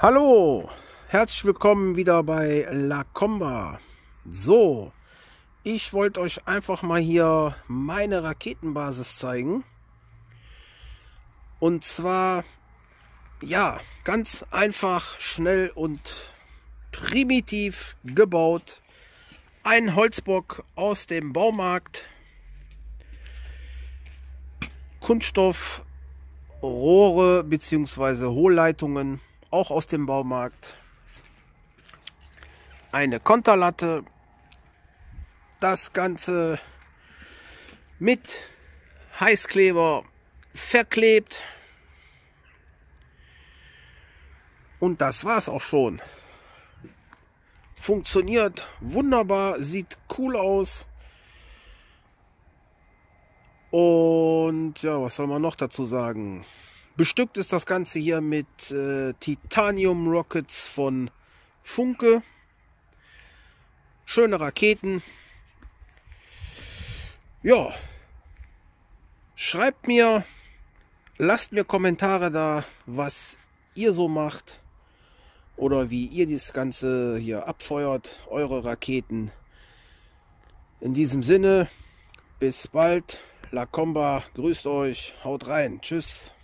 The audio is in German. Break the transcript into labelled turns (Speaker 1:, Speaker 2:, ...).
Speaker 1: Hallo, herzlich willkommen wieder bei La Comba. So, ich wollte euch einfach mal hier meine Raketenbasis zeigen. Und zwar, ja, ganz einfach, schnell und primitiv gebaut. Ein Holzbock aus dem Baumarkt. Kunststoffrohre bzw. Hohlleitungen auch aus dem Baumarkt. Eine Konterlatte. Das Ganze mit Heißkleber verklebt. Und das war's auch schon. Funktioniert wunderbar, sieht cool aus. Und ja, was soll man noch dazu sagen? Bestückt ist das Ganze hier mit äh, Titanium Rockets von Funke. Schöne Raketen. Ja. Schreibt mir, lasst mir Kommentare da, was ihr so macht oder wie ihr das Ganze hier abfeuert, eure Raketen. In diesem Sinne, bis bald. La Comba grüßt euch, haut rein, tschüss.